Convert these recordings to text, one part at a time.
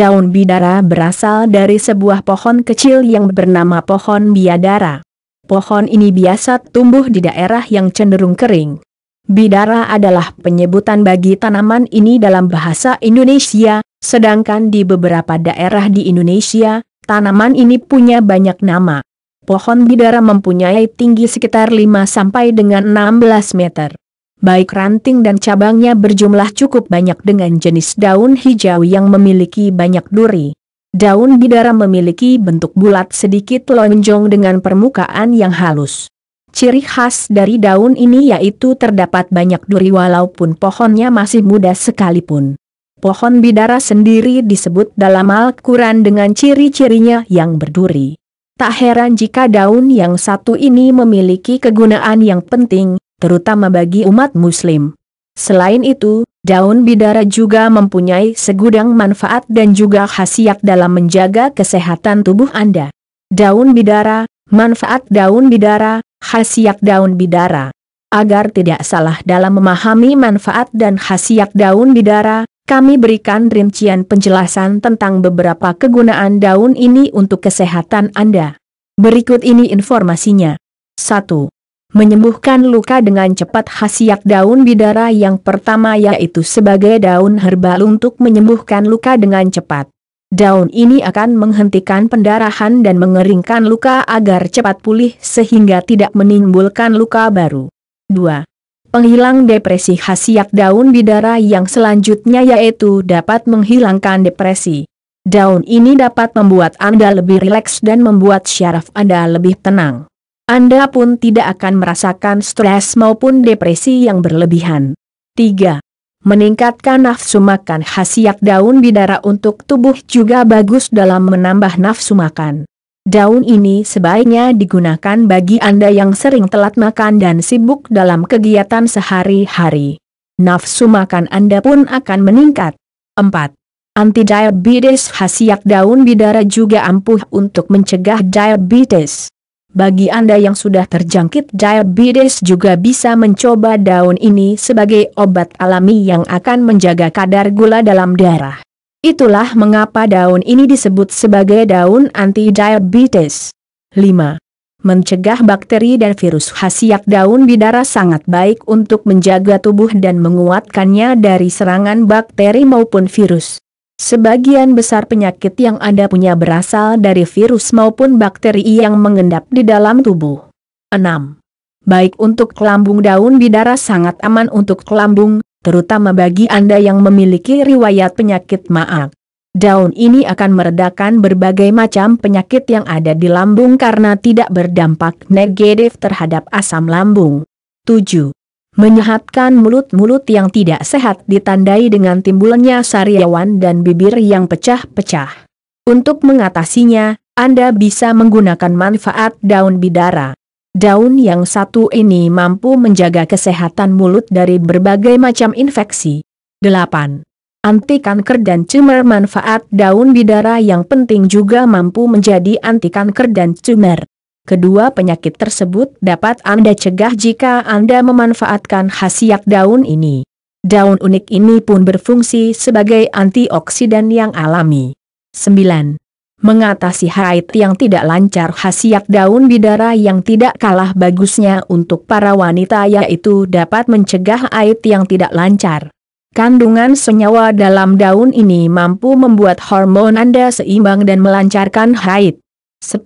Daun bidara berasal dari sebuah pohon kecil yang bernama pohon biadara. Pohon ini biasa tumbuh di daerah yang cenderung kering. Bidara adalah penyebutan bagi tanaman ini dalam bahasa Indonesia, sedangkan di beberapa daerah di Indonesia, tanaman ini punya banyak nama. Pohon bidara mempunyai tinggi sekitar 5 sampai dengan 16 meter baik ranting dan cabangnya berjumlah cukup banyak dengan jenis daun hijau yang memiliki banyak duri. Daun bidara memiliki bentuk bulat sedikit lonjong dengan permukaan yang halus. Ciri khas dari daun ini yaitu terdapat banyak duri walaupun pohonnya masih muda sekalipun. Pohon bidara sendiri disebut dalam Al-Quran dengan ciri-cirinya yang berduri. Tak heran jika daun yang satu ini memiliki kegunaan yang penting, terutama bagi umat muslim. Selain itu, daun bidara juga mempunyai segudang manfaat dan juga khasiat dalam menjaga kesehatan tubuh Anda. Daun bidara, manfaat daun bidara, khasiat daun bidara. Agar tidak salah dalam memahami manfaat dan khasiat daun bidara, kami berikan rincian penjelasan tentang beberapa kegunaan daun ini untuk kesehatan Anda. Berikut ini informasinya. 1 menyembuhkan luka dengan cepat khasiat daun bidara yang pertama yaitu sebagai daun herbal untuk menyembuhkan luka dengan cepat. Daun ini akan menghentikan pendarahan dan mengeringkan luka agar cepat pulih sehingga tidak menimbulkan luka baru. 2. Penghilang depresi khasiat daun bidara yang selanjutnya yaitu dapat menghilangkan depresi. Daun ini dapat membuat Anda lebih rileks dan membuat syaraf Anda lebih tenang. Anda pun tidak akan merasakan stres maupun depresi yang berlebihan. 3. Meningkatkan nafsu makan khasiat daun bidara untuk tubuh juga bagus dalam menambah nafsu makan. Daun ini sebaiknya digunakan bagi Anda yang sering telat makan dan sibuk dalam kegiatan sehari-hari. Nafsu makan Anda pun akan meningkat. 4. Anti-diabetes khasiat daun bidara juga ampuh untuk mencegah diabetes. Bagi Anda yang sudah terjangkit diabetes juga bisa mencoba daun ini sebagai obat alami yang akan menjaga kadar gula dalam darah. Itulah mengapa daun ini disebut sebagai daun anti-diabetes. 5. Mencegah bakteri dan virus khasiat daun bidara sangat baik untuk menjaga tubuh dan menguatkannya dari serangan bakteri maupun virus. Sebagian besar penyakit yang Anda punya berasal dari virus maupun bakteri yang mengendap di dalam tubuh. 6. Baik untuk kelambung daun bidara sangat aman untuk kelambung, terutama bagi Anda yang memiliki riwayat penyakit maag. Daun ini akan meredakan berbagai macam penyakit yang ada di lambung karena tidak berdampak negatif terhadap asam lambung. 7. Menyehatkan mulut-mulut yang tidak sehat ditandai dengan timbulnya sariawan dan bibir yang pecah-pecah. Untuk mengatasinya, Anda bisa menggunakan manfaat daun bidara. Daun yang satu ini mampu menjaga kesehatan mulut dari berbagai macam infeksi. 8. Anti kanker dan tumor manfaat daun bidara yang penting juga mampu menjadi anti kanker dan tumor. Kedua penyakit tersebut dapat Anda cegah jika Anda memanfaatkan khasiat daun ini. Daun unik ini pun berfungsi sebagai antioksidan yang alami. 9. Mengatasi haid yang tidak lancar khasiat daun bidara yang tidak kalah bagusnya untuk para wanita yaitu dapat mencegah haid yang tidak lancar. Kandungan senyawa dalam daun ini mampu membuat hormon Anda seimbang dan melancarkan haid. 10.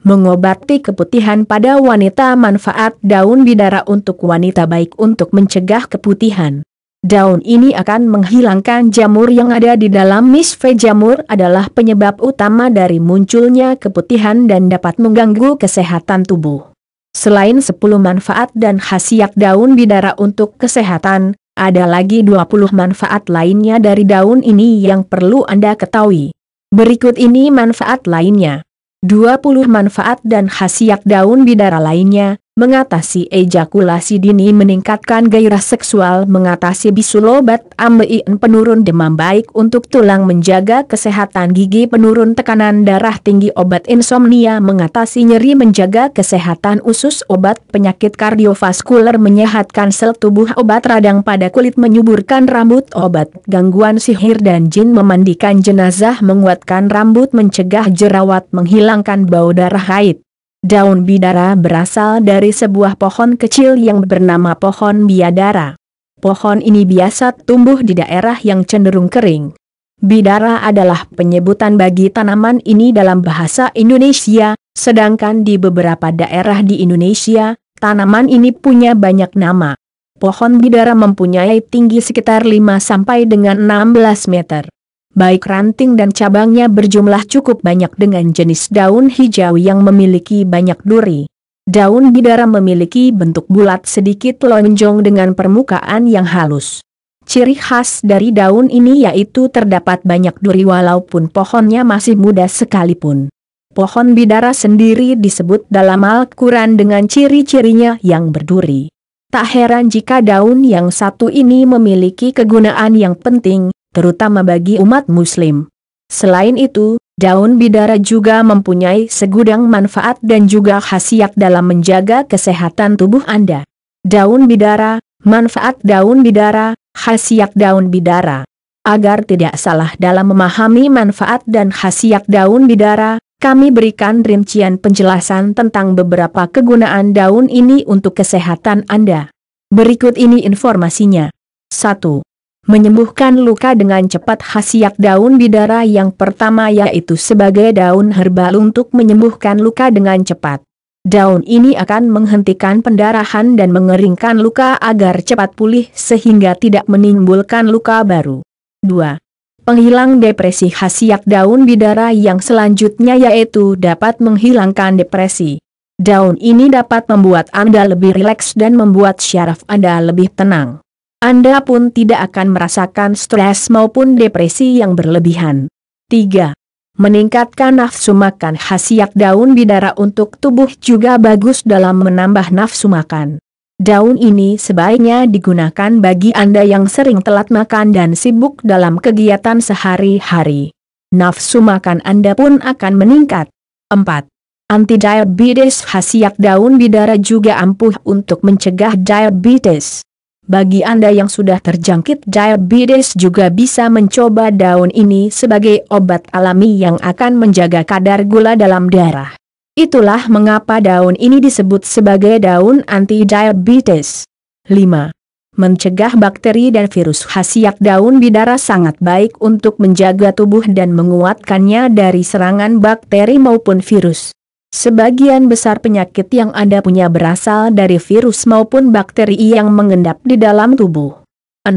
Mengobati keputihan pada wanita manfaat daun bidara untuk wanita baik untuk mencegah keputihan. Daun ini akan menghilangkan jamur yang ada di dalam misve jamur adalah penyebab utama dari munculnya keputihan dan dapat mengganggu kesehatan tubuh. Selain 10 manfaat dan khasiat daun bidara untuk kesehatan, ada lagi 20 manfaat lainnya dari daun ini yang perlu Anda ketahui. Berikut ini manfaat lainnya. 20 manfaat dan khasiat daun bidara lainnya, mengatasi ejakulasi dini meningkatkan gairah seksual mengatasi bisul obat ambeien penurun demam baik untuk tulang menjaga kesehatan gigi penurun tekanan darah tinggi obat insomnia mengatasi nyeri menjaga kesehatan usus obat penyakit kardiovaskuler menyehatkan sel tubuh obat radang pada kulit menyuburkan rambut obat gangguan sihir dan jin memandikan jenazah menguatkan rambut mencegah jerawat menghilangkan bau darah haid Daun bidara berasal dari sebuah pohon kecil yang bernama pohon biadara. Pohon ini biasa tumbuh di daerah yang cenderung kering. Bidara adalah penyebutan bagi tanaman ini dalam bahasa Indonesia, sedangkan di beberapa daerah di Indonesia, tanaman ini punya banyak nama. Pohon bidara mempunyai tinggi sekitar 5 sampai dengan 16 meter. Baik ranting dan cabangnya berjumlah cukup banyak dengan jenis daun hijau yang memiliki banyak duri. Daun bidara memiliki bentuk bulat sedikit lonjong dengan permukaan yang halus. Ciri khas dari daun ini yaitu terdapat banyak duri walaupun pohonnya masih muda sekalipun. Pohon bidara sendiri disebut dalam Al-Quran dengan ciri-cirinya yang berduri. Tak heran jika daun yang satu ini memiliki kegunaan yang penting, terutama bagi umat muslim. Selain itu, daun bidara juga mempunyai segudang manfaat dan juga khasiat dalam menjaga kesehatan tubuh Anda. Daun bidara, manfaat daun bidara, khasiat daun bidara. Agar tidak salah dalam memahami manfaat dan khasiat daun bidara, kami berikan rincian penjelasan tentang beberapa kegunaan daun ini untuk kesehatan Anda. Berikut ini informasinya. 1 menyembuhkan luka dengan cepat khasiat daun bidara yang pertama yaitu sebagai daun herbal untuk menyembuhkan luka dengan cepat. Daun ini akan menghentikan pendarahan dan mengeringkan luka agar cepat pulih sehingga tidak menimbulkan luka baru. 2. Penghilang depresi khasiat daun bidara yang selanjutnya yaitu dapat menghilangkan depresi. Daun ini dapat membuat Anda lebih rileks dan membuat syaraf Anda lebih tenang. Anda pun tidak akan merasakan stres maupun depresi yang berlebihan. 3. Meningkatkan nafsu makan khasiat daun bidara untuk tubuh juga bagus dalam menambah nafsu makan. Daun ini sebaiknya digunakan bagi Anda yang sering telat makan dan sibuk dalam kegiatan sehari-hari. Nafsu makan Anda pun akan meningkat. 4. Anti-diabetes khasiat daun bidara juga ampuh untuk mencegah diabetes. Bagi Anda yang sudah terjangkit diabetes juga bisa mencoba daun ini sebagai obat alami yang akan menjaga kadar gula dalam darah. Itulah mengapa daun ini disebut sebagai daun anti-diabetes. 5. Mencegah bakteri dan virus khasiat daun bidara sangat baik untuk menjaga tubuh dan menguatkannya dari serangan bakteri maupun virus. Sebagian besar penyakit yang Anda punya berasal dari virus maupun bakteri yang mengendap di dalam tubuh. 6.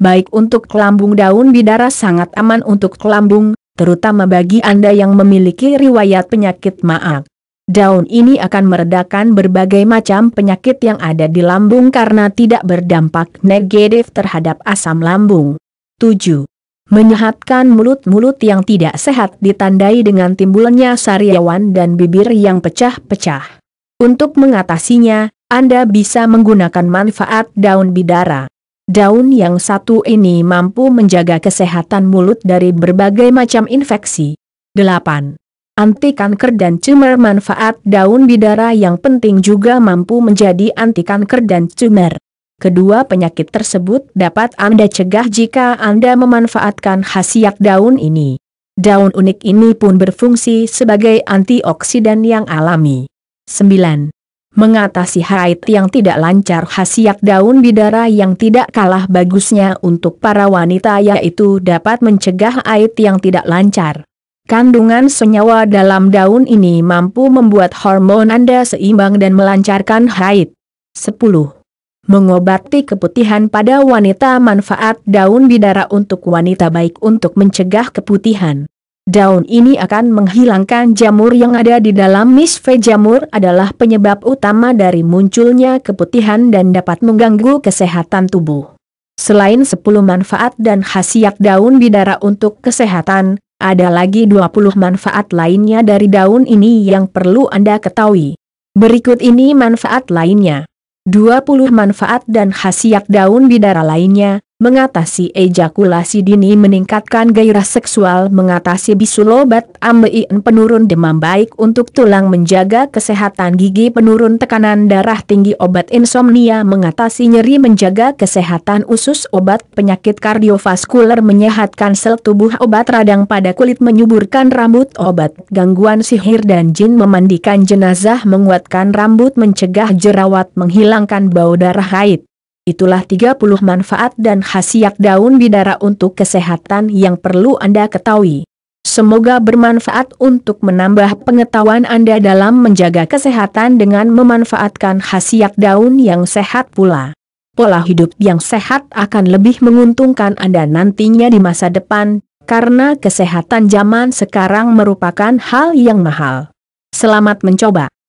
Baik untuk lambung daun bidara sangat aman untuk lambung, terutama bagi Anda yang memiliki riwayat penyakit maag. Daun ini akan meredakan berbagai macam penyakit yang ada di lambung karena tidak berdampak negatif terhadap asam lambung. 7. Menyehatkan mulut-mulut yang tidak sehat ditandai dengan timbulnya sariawan dan bibir yang pecah-pecah. Untuk mengatasinya, Anda bisa menggunakan manfaat daun bidara. Daun yang satu ini mampu menjaga kesehatan mulut dari berbagai macam infeksi. 8. Anti kanker dan cemer manfaat daun bidara yang penting juga mampu menjadi anti kanker dan cemer. Kedua penyakit tersebut dapat Anda cegah jika Anda memanfaatkan khasiat daun ini. Daun unik ini pun berfungsi sebagai antioksidan yang alami. 9. Mengatasi haid yang tidak lancar khasiat daun bidara yang tidak kalah bagusnya untuk para wanita yaitu dapat mencegah haid yang tidak lancar. Kandungan senyawa dalam daun ini mampu membuat hormon Anda seimbang dan melancarkan haid. 10 mengobati keputihan pada wanita manfaat daun bidara untuk wanita baik untuk mencegah keputihan. Daun ini akan menghilangkan jamur yang ada di dalam misve jamur adalah penyebab utama dari munculnya keputihan dan dapat mengganggu kesehatan tubuh. Selain 10 manfaat dan khasiat daun bidara untuk kesehatan, ada lagi 20 manfaat lainnya dari daun ini yang perlu Anda ketahui. Berikut ini manfaat lainnya. 20 manfaat dan khasiat daun bidara lainnya, Mengatasi ejakulasi dini meningkatkan gairah seksual mengatasi bisul obat, ambeien penurun demam baik untuk tulang menjaga kesehatan gigi penurun tekanan darah tinggi obat insomnia mengatasi nyeri menjaga kesehatan usus obat penyakit kardiovaskular menyehatkan sel tubuh obat radang pada kulit menyuburkan rambut obat gangguan sihir dan jin memandikan jenazah menguatkan rambut mencegah jerawat menghilangkan bau darah haid itulah 30 manfaat dan khasiat daun bidara untuk kesehatan yang perlu Anda ketahui. Semoga bermanfaat untuk menambah pengetahuan Anda dalam menjaga kesehatan dengan memanfaatkan khasiat daun yang sehat pula. Pola hidup yang sehat akan lebih menguntungkan Anda nantinya di masa depan, karena kesehatan zaman sekarang merupakan hal yang mahal. Selamat mencoba!